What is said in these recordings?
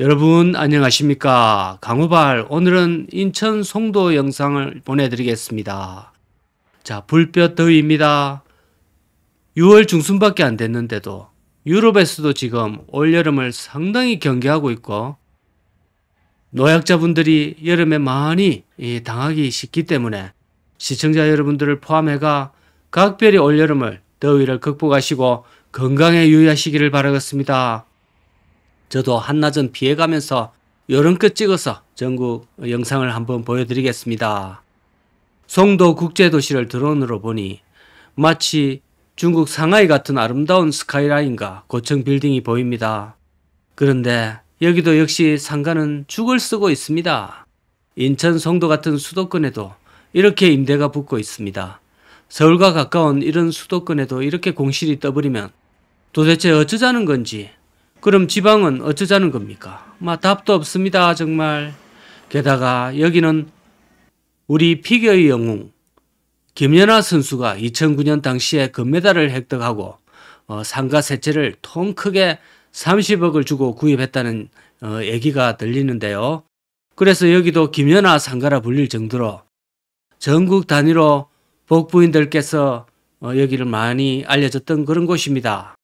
여러분 안녕하십니까 강우발 오늘은 인천 송도 영상을 보내드리겠습니다 자 불볕 더위입니다 6월 중순밖에 안 됐는데도 유럽에서도 지금 올여름을 상당히 경계하고 있고 노약자분들이 여름에 많이 당하기 쉽기 때문에 시청자 여러분들을 포함해가 각별히 올여름을 더위를 극복하시고 건강에 유의하시기를 바라겠습니다. 저도 한낮은 피해가면서 여름끝 찍어서 전국 영상을 한번 보여드리겠습니다. 송도 국제도시를 드론으로 보니 마치 중국 상하이 같은 아름다운 스카이라인과 고층 빌딩이 보입니다. 그런데 여기도 역시 상가는 죽을 쓰고 있습니다. 인천 송도 같은 수도권에도 이렇게 임대가 붙고 있습니다. 서울과 가까운 이런 수도권에도 이렇게 공실이 떠버리면 도대체 어쩌자는 건지 그럼 지방은 어쩌자는 겁니까? 마 답도 없습니다 정말. 게다가 여기는 우리 피겨의 영웅 김연아 선수가 2009년 당시에 금메달을 획득하고 어, 상가 세채를 통 크게 30억을 주고 구입했다는 어, 얘기가 들리는데요. 그래서 여기도 김연아 상가라 불릴 정도로 전국 단위로 복부인들께서 어, 여기를 많이 알려줬던 그런 곳입니다.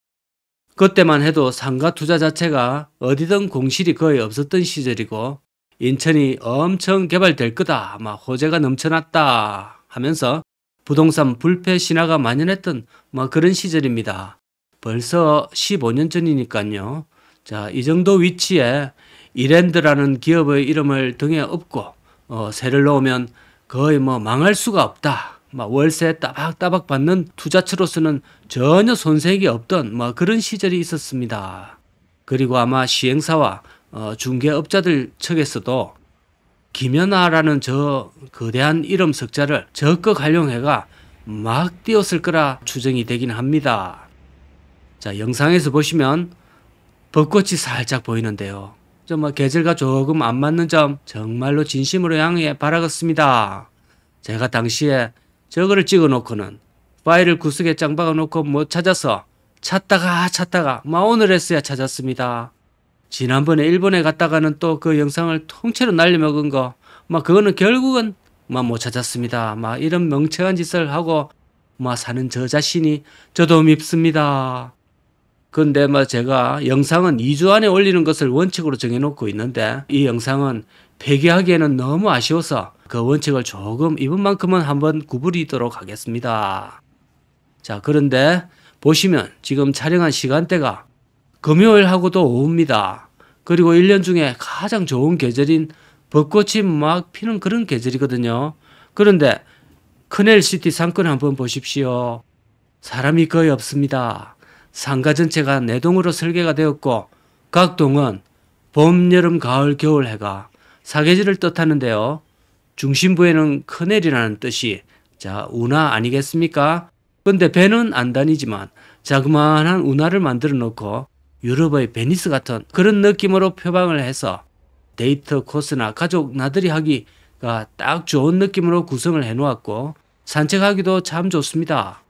그때만 해도 상가 투자 자체가 어디든 공실이 거의 없었던 시절이고 인천이 엄청 개발될 거다 아마 호재가 넘쳐났다 하면서 부동산 불패 신화가 만연했던 뭐 그런 시절입니다. 벌써 15년 전이니까요. 자, 이 정도 위치에 이랜드라는 기업의 이름을 등에 업고 어, 세를 놓으면 거의 뭐 망할 수가 없다. 막 월세 따박따박 받는 투자처로서는 전혀 손색이 없던 뭐 그런 시절이 있었습니다. 그리고 아마 시행사와 어, 중개업자들 측에서도 김연아라는 저 거대한 이름 석자를 적극 활용해가 막 띄웠을 거라 추정이 되긴 합니다. 자, 영상에서 보시면 벚꽃이 살짝 보이는데요. 정말 뭐 계절과 조금 안 맞는 점 정말로 진심으로 양해 바라겠습니다. 제가 당시에 저거를 찍어 놓고는 파일을 구석에 짱박아 놓고 못 뭐 찾아서 찾다가 찾다가 마 오늘 했어야 찾았습니다. 지난번에 일본에 갔다가는 또 그 영상을 통째로 날려먹은 거, 막 그거는 결국은 막못 찾았습니다. 막 이런 명쾌한 짓을 하고 막 사는 저 자신이 저도 밉습니다. 근데 막 제가 영상은 2주 안에 올리는 것을 원칙으로 정해놓고 있는데 이 영상은 폐기하기에는 너무 아쉬워서 그 원칙을 조금 이번만큼은 한번 구부리도록 하겠습니다. 자 그런데 보시면 지금 촬영한 시간대가 금요일하고도 오후입니다. 그리고 1년 중에 가장 좋은 계절인 벚꽃이 막 피는 그런 계절이거든요. 그런데 큰엘시티 상권 한번 보십시오. 사람이 거의 없습니다. 상가 전체가 내동으로 설계가 되었고 각 동은 봄, 여름, 가을, 겨울 해가 사계절을 뜻하는데요. 중심부에는 큰엘이라는 뜻이 자 운하 아니겠습니까? 그런데 배는 안 다니지만 자그마한 운하를 만들어 놓고 유럽의 베니스 같은 그런 느낌으로 표방을 해서 데이트 코스나 가족 나들이 하기가 딱 좋은 느낌으로 구성을 해 놓았고 산책하기도 참 좋습니다.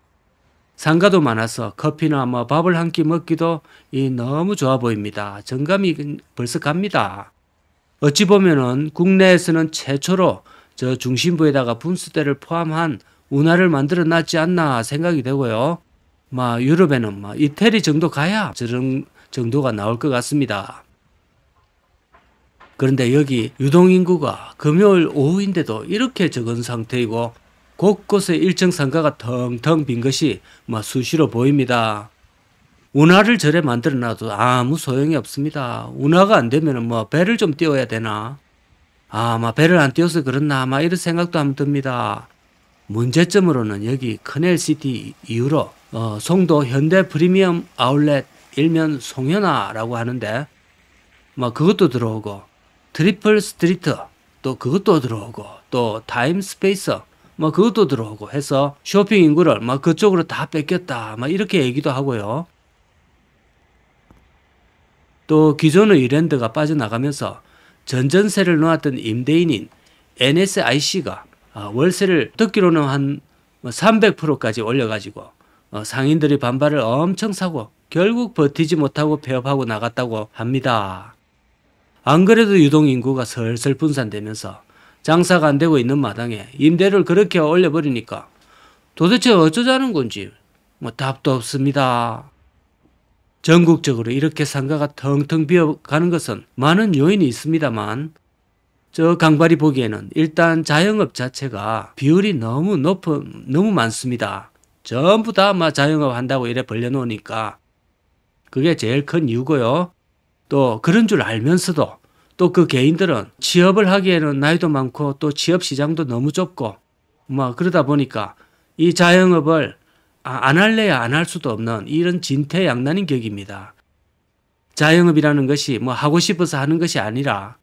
상가도 많아서 커피나 뭐 밥을 한 끼 먹기도 이 너무 좋아 보입니다. 정감이 벌써 갑니다. 어찌 보면은 국내에서는 최초로 저 중심부에다가 분수대를 포함한 운하를 만들어 놨지 않나 생각이 되고요. 막 유럽에는 막 이태리 정도 가야 저런 정도가 나올 것 같습니다. 그런데 여기 유동인구가 금요일 오후인데도 이렇게 적은 상태이고 곳곳에 일정 상가가 텅텅 빈 것이 막 수시로 보입니다. 운하를 절에 만들어 놔도 아무 소용이 없습니다. 운하가 안 되면 뭐 배를 좀 띄워야 되나? 아, 마 배를 안 띄워서 그렇나? 막 이런 생각도 하면 듭니다. 문제점으로는 여기 커넬시티 이후로 어, 송도 현대 프리미엄 아울렛 일면 송현아라고 하는데 뭐 그것도 들어오고 트리플 스트리트 또 그것도 들어오고 또 타임 스페이서 뭐 그것도 들어오고 해서 쇼핑 인구를 막 뭐 그쪽으로 다 뺏겼다 막 뭐 이렇게 얘기도 하고요. 또 기존의 이랜드가 빠져나가면서 전전세를 놓았던 임대인인 NSIC가 어, 월세를 듣기로는 한 300%까지 올려가지고 어, 상인들이 반발을 엄청 사고 결국 버티지 못하고 폐업하고 나갔다고 합니다. 안 그래도 유동인구가 슬슬 분산되면서 장사가 안 되고 있는 마당에 임대를 그렇게 올려버리니까 도대체 어쩌자는 건지 뭐 답도 없습니다. 전국적으로 이렇게 상가가 텅텅 비어가는 것은 많은 요인이 있습니다만 저 강발이 보기에는 일단 자영업 자체가 비율이 너무 높은 너무 많습니다. 전부 다 아마 자영업 한다고 이래 벌려놓으니까 그게 제일 큰 이유고요. 또 그런 줄 알면서도 또 그 개인들은 취업을 하기에는 나이도 많고 또 취업 시장도 너무 좁고 막 그러다 보니까 이 자영업을 아, 안 할래야 안 할 수도 없는 이런 진퇴양난인 격입니다. 자영업이라는 것이 뭐 하고 싶어서 하는 것이 아니라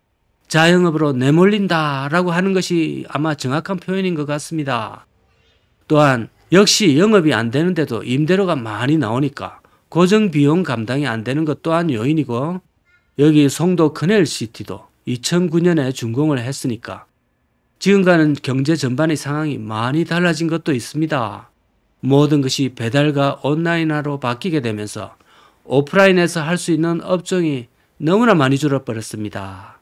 자영업으로 내몰린다라고 하는 것이 아마 정확한 표현인 것 같습니다. 또한 역시 영업이 안 되는데도 임대료가 많이 나오니까 고정 비용 감당이 안 되는 것 또한 요인이고 여기 송도 큰엘시티도 2009년에 준공을 했으니까 지금과는 경제 전반의 상황이 많이 달라진 것도 있습니다. 모든 것이 배달과 온라인화로 바뀌게 되면서 오프라인에서 할 수 있는 업종이 너무나 많이 줄어버렸습니다.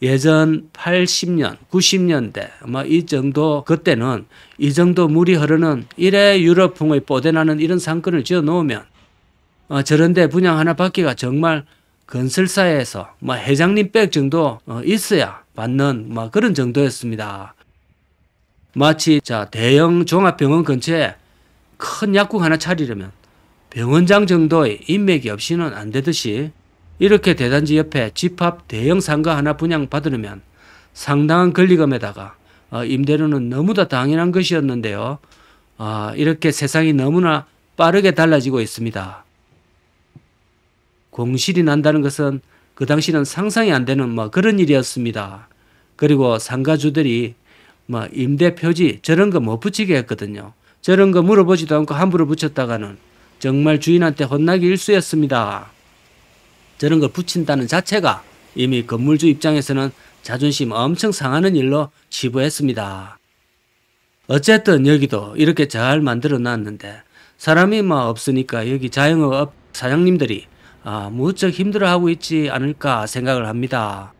예전 80년, 90년대 아마 이 정도 그때는 이 정도 물이 흐르는 이래 유럽풍의 뽀대나는 이런 상권을 지어 놓으면 어, 저런데 분양 하나 받기가 정말 건설사에서 뭐 회장님 백 정도 어, 있어야 받는 뭐 그런 정도였습니다. 마치 자 대형 종합병원 근처에 큰 약국 하나 차리려면 병원장 정도의 인맥이 없이는 안 되듯이 이렇게 대단지 옆에 집합 대형 상가 하나 분양받으려면 상당한 권리금에다가 어, 임대료는 너무나 당연한 것이었는데요. 어, 이렇게 세상이 너무나 빠르게 달라지고 있습니다. 공실이 난다는 것은 그 당시는 상상이 안 되는 뭐 그런 일이었습니다. 그리고 상가주들이 뭐 임대 표지 저런 거 못 붙이게 했거든요. 저런 거 물어보지도 않고 함부로 붙였다가는 정말 주인한테 혼나기 일쑤였습니다. 저런 걸 붙인다는 자체가 이미 건물주 입장에서는 자존심 엄청 상하는 일로 치부했습니다. 어쨌든 여기도 이렇게 잘 만들어 놨는데 사람이 막 뭐 없으니까 여기 자영업 사장님들이 아, 무척 힘들어하고 있지 않을까 생각을 합니다.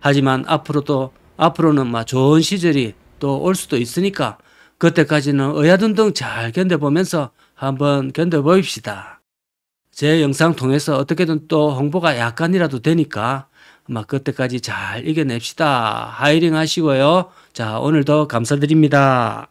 하지만 앞으로도 앞으로는 막 뭐 좋은 시절이 또올 수도 있으니까 그때까지는 의아둔등잘 견뎌보면서 한번 견뎌봅시다제 영상 통해서 어떻게든 또 홍보가 약간이라도 되니까 아마 그때까지 잘 이겨냅시다. 하이링 하시고요. 자, 오늘도 감사드립니다.